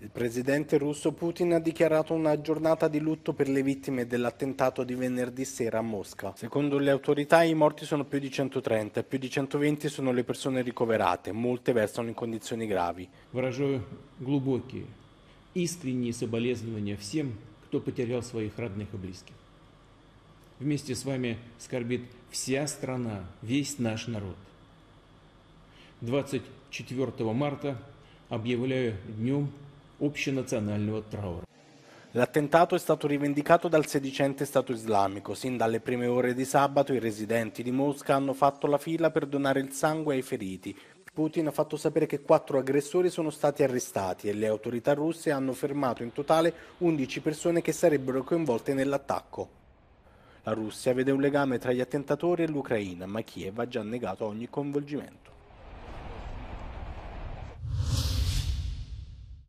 Il presidente russo Putin ha dichiarato una giornata di lutto per le vittime dell'attentato di venerdì sera a Mosca. Secondo le autorità i morti sono più di 130 più di 120 sono le persone ricoverate, molte versano in condizioni gravi. Выражаю глубокие, искренние соболезнования всем, кто потерял своих родных и близких. Вместе с вами скорбит вся страна, весь наш народ. 24 марта объявляю днем общенационального траура. L'attentato è stato rivendicato dal sedicente Stato islamico. Sin dalle prime ore di sabato i residenti di Mosca hanno fatto la fila per donare il sangue ai feriti. Putin ha fatto sapere che quattro aggressori sono stati arrestati e le autorità russe hanno fermato in totale 11 persone che sarebbero coinvolte nell'attacco. La Russia vede un legame tra gli attentatori e l'Ucraina, ma Kiev ha già negato ogni coinvolgimento.